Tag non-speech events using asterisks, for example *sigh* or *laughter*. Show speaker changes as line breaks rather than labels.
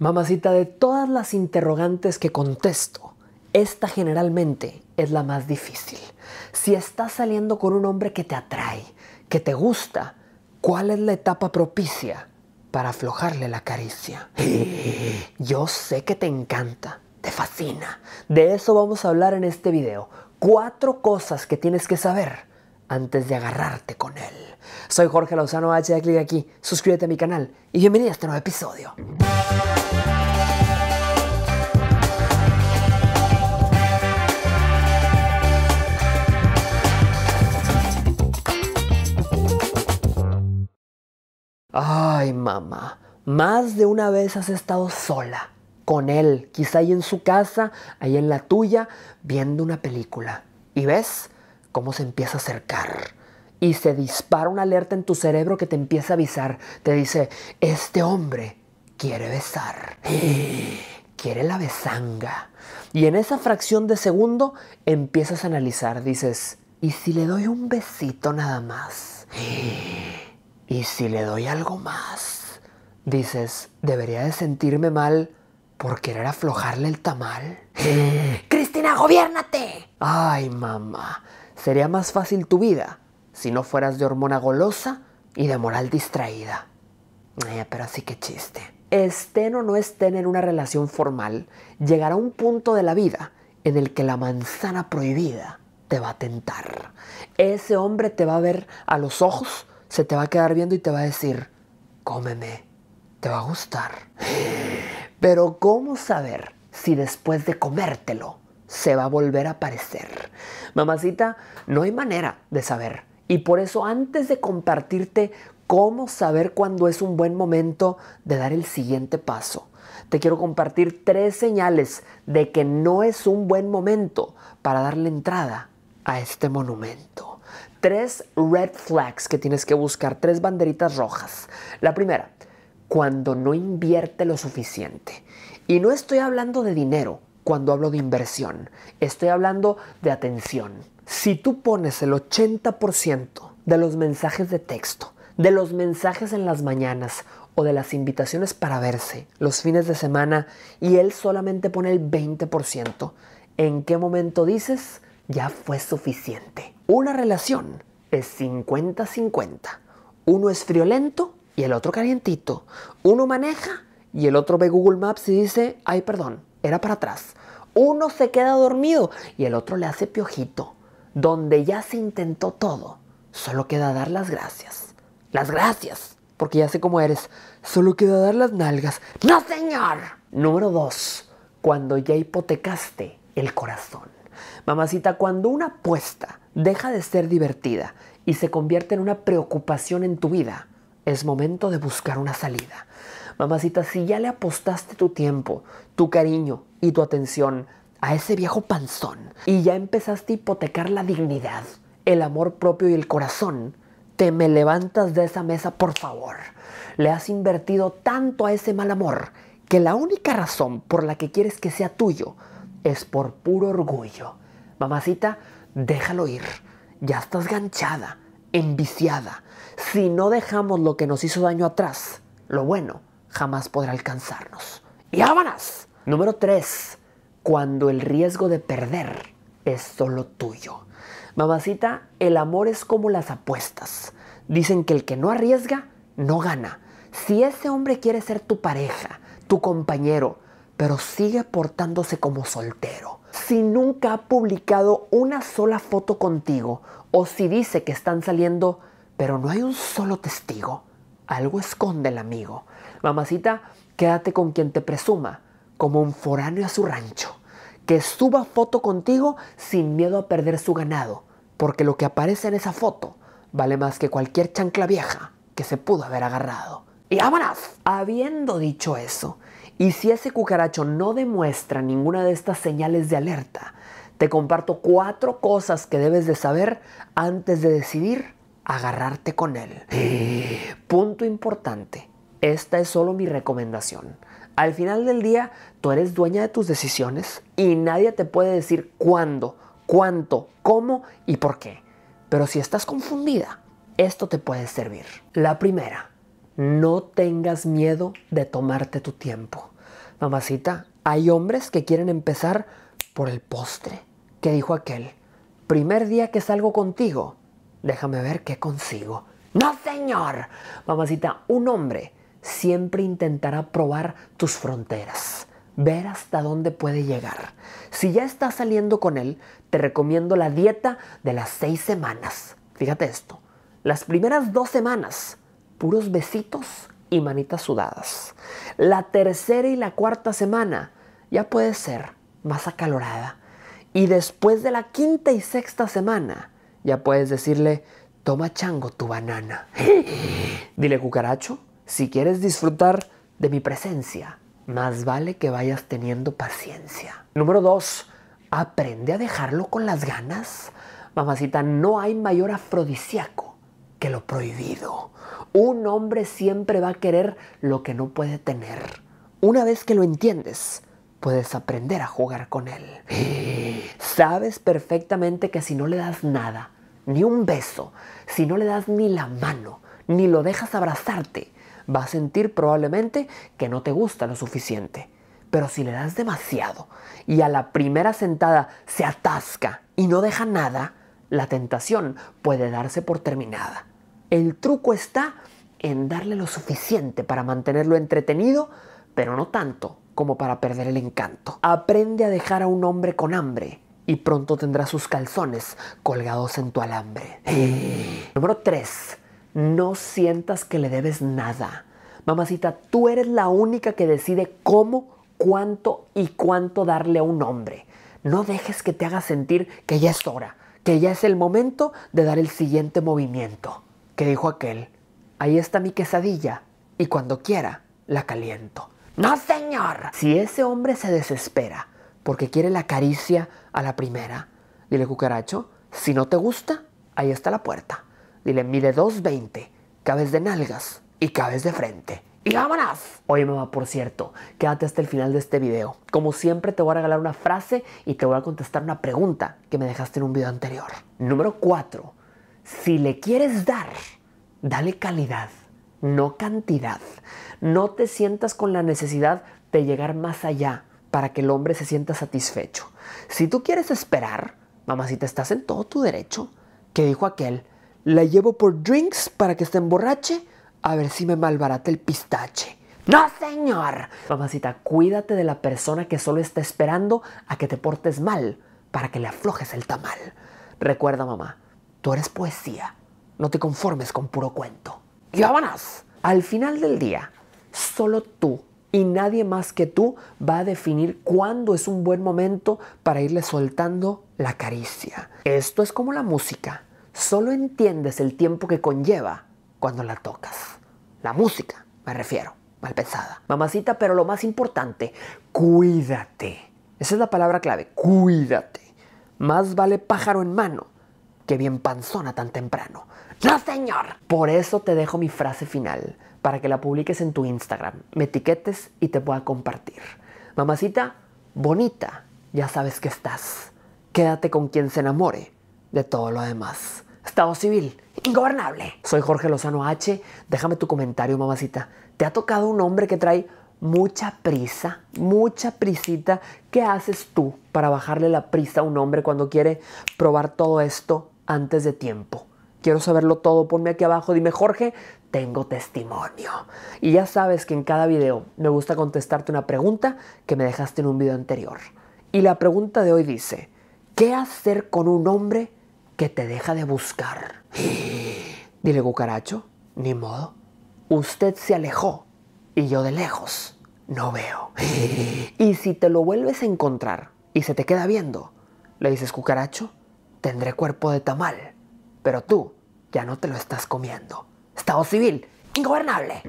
Mamacita, de todas las interrogantes que contesto, esta generalmente es la más difícil. Si estás saliendo con un hombre que te atrae, que te gusta, ¿cuál es la etapa propicia para aflojarle la caricia? *gasps* Yo sé que te encanta, te fascina. De eso vamos a hablar en este video. Cuatro cosas que tienes que saber antes de agarrarte con él. Soy Jorge Lozano H, clic aquí, suscríbete a mi canal y bienvenido a este nuevo episodio. Ay, mamá, más de una vez has estado sola con él, quizá ahí en su casa, ahí en la tuya, viendo una película. Y ves, cómo se empieza a acercar. Y se dispara una alerta en tu cerebro que te empieza a avisar. Te dice, este hombre quiere besar. Quiere la besanga. Y en esa fracción de segundo empiezas a analizar. Dices, ¿y si le doy un besito nada más? ¿Y si le doy algo más? Dices, ¿debería de sentirme mal por querer aflojarle el tamal? Cristina, gobiérnate. Ay, mamá sería más fácil tu vida si no fueras de hormona golosa y de moral distraída. Eh, pero así que chiste. Estén o no estén en una relación formal, llegará un punto de la vida en el que la manzana prohibida te va a tentar. Ese hombre te va a ver a los ojos, se te va a quedar viendo y te va a decir, cómeme, te va a gustar. *gasps* Pero ¿cómo saber si después de comértelo se va a volver a aparecer. Mamacita, no hay manera de saber. Y por eso antes de compartirte cómo saber cuándo es un buen momento de dar el siguiente paso, te quiero compartir tres señales de que no es un buen momento para darle entrada a este monumento. Tres red flags que tienes que buscar, tres banderitas rojas. La primera, cuando no invierte lo suficiente. Y no estoy hablando de dinero, cuando hablo de inversión. Estoy hablando de atención. Si tú pones el 80% de los mensajes de texto, de los mensajes en las mañanas o de las invitaciones para verse los fines de semana y él solamente pone el 20%, ¿en qué momento dices ya fue suficiente? Una relación es 50-50. Uno es friolento y el otro calientito. Uno maneja y el otro ve Google Maps y dice, ay perdón, era para atrás. Uno se queda dormido y el otro le hace piojito. Donde ya se intentó todo, solo queda dar las gracias. Las gracias, porque ya sé cómo eres. Solo queda dar las nalgas. ¡No, señor! Número 2 cuando ya hipotecaste el corazón. Mamacita, cuando una apuesta deja de ser divertida y se convierte en una preocupación en tu vida, es momento de buscar una salida. Mamacita, si ya le apostaste tu tiempo, tu cariño y tu atención a ese viejo panzón y ya empezaste a hipotecar la dignidad, el amor propio y el corazón, te me levantas de esa mesa, por favor. Le has invertido tanto a ese mal amor que la única razón por la que quieres que sea tuyo es por puro orgullo. Mamacita, déjalo ir. Ya estás ganchada, enviciada. Si no dejamos lo que nos hizo daño atrás, lo bueno jamás podrá alcanzarnos. Y ábanas. Número 3. Cuando el riesgo de perder es solo tuyo. Mamacita, el amor es como las apuestas. Dicen que el que no arriesga, no gana. Si ese hombre quiere ser tu pareja, tu compañero, pero sigue portándose como soltero, si nunca ha publicado una sola foto contigo o si dice que están saliendo, pero no hay un solo testigo, algo esconde el amigo. Mamacita, quédate con quien te presuma, como un foráneo a su rancho, que suba foto contigo sin miedo a perder su ganado, porque lo que aparece en esa foto vale más que cualquier chancla vieja que se pudo haber agarrado. Y vámonos. Habiendo dicho eso, y si ese cucaracho no demuestra ninguna de estas señales de alerta, te comparto cuatro cosas que debes de saber antes de decidir agarrarte con él. *gasps* Punto importante. Esta es solo mi recomendación. Al final del día, tú eres dueña de tus decisiones y nadie te puede decir cuándo, cuánto, cómo y por qué. Pero si estás confundida, esto te puede servir. La primera, no tengas miedo de tomarte tu tiempo. Mamacita, hay hombres que quieren empezar por el postre. ¿Qué dijo aquel? Primer día que salgo contigo, déjame ver qué consigo. No, señor. Mamacita, un hombre siempre intentará probar tus fronteras, ver hasta dónde puede llegar. Si ya estás saliendo con él, te recomiendo la dieta de las seis semanas. Fíjate esto, las primeras dos semanas, puros besitos y manitas sudadas. La tercera y la cuarta semana ya puede ser más acalorada. Y después de la quinta y sexta semana, ya puedes decirle, toma chango tu banana. *gasps* Dile cucaracho, si quieres disfrutar de mi presencia, más vale que vayas teniendo paciencia. Número dos, aprende a dejarlo con las ganas. Mamacita, no hay mayor afrodisiaco que lo prohibido. Un hombre siempre va a querer lo que no puede tener. Una vez que lo entiendes, puedes aprender a jugar con él. *gasps* Sabes perfectamente que si no le das nada, ni un beso, si no le das ni la mano, ni lo dejas abrazarte, va a sentir probablemente que no te gusta lo suficiente. Pero si le das demasiado y a la primera sentada se atasca y no deja nada, la tentación puede darse por terminada. El truco está en darle lo suficiente para mantenerlo entretenido, pero no tanto como para perder el encanto. Aprende a dejar a un hombre con hambre y pronto tendrás sus calzones colgados en tu alambre. *gasps* Número 3 no sientas que le debes nada. Mamacita, tú eres la única que decide cómo, cuánto y cuánto darle a un hombre. No dejes que te haga sentir que ya es hora, que ya es el momento de dar el siguiente movimiento. Que dijo aquel, ahí está mi quesadilla y cuando quiera la caliento. No, señor. Si ese hombre se desespera porque quiere la caricia a la primera, dile cucaracho, si no te gusta, ahí está la puerta. Dile, mide 2.20, cabeza de nalgas y cabes de frente. ¡Y vámonos! Oye mamá, por cierto, quédate hasta el final de este video. Como siempre te voy a regalar una frase y te voy a contestar una pregunta que me dejaste en un video anterior. Número 4. Si le quieres dar, dale calidad, no cantidad. No te sientas con la necesidad de llegar más allá para que el hombre se sienta satisfecho. Si tú quieres esperar, mamá si te estás en todo tu derecho. Que dijo aquel, la llevo por drinks para que se emborrache, a ver si me malbarate el pistache. No, señor. Mamacita, cuídate de la persona que solo está esperando a que te portes mal para que le aflojes el tamal. Recuerda, mamá, tú eres poesía. No te conformes con puro cuento. Y vámonos. Al final del día, solo tú y nadie más que tú va a definir cuándo es un buen momento para irle soltando la caricia. Esto es como la música solo entiendes el tiempo que conlleva cuando la tocas. La música, me refiero, mal pensada. Mamacita, pero lo más importante, cuídate. Esa es la palabra clave, cuídate. Más vale pájaro en mano que bien panzona tan temprano. No, señor. Por eso te dejo mi frase final, para que la publiques en tu Instagram, me etiquetes y te pueda compartir. Mamacita, bonita, ya sabes que estás. Quédate con quien se enamore de todo lo demás. Estado civil, ingobernable. Soy Jorge Lozano H. Déjame tu comentario, mamacita. ¿Te ha tocado un hombre que trae mucha prisa, mucha prisita? ¿Qué haces tú para bajarle la prisa a un hombre cuando quiere probar todo esto antes de tiempo? Quiero saberlo todo, ponme aquí abajo, dime Jorge, tengo testimonio. Y ya sabes que en cada video me gusta contestarte una pregunta que me dejaste en un video anterior. Y la pregunta de hoy dice, ¿qué hacer con un hombre que te deja de buscar. Dile, cucaracho, ni modo. Usted se alejó y yo de lejos no veo. Y si te lo vuelves a encontrar y se te queda viendo, le dices, cucaracho, tendré cuerpo de tamal, pero tú ya no te lo estás comiendo. Estado civil, ingobernable.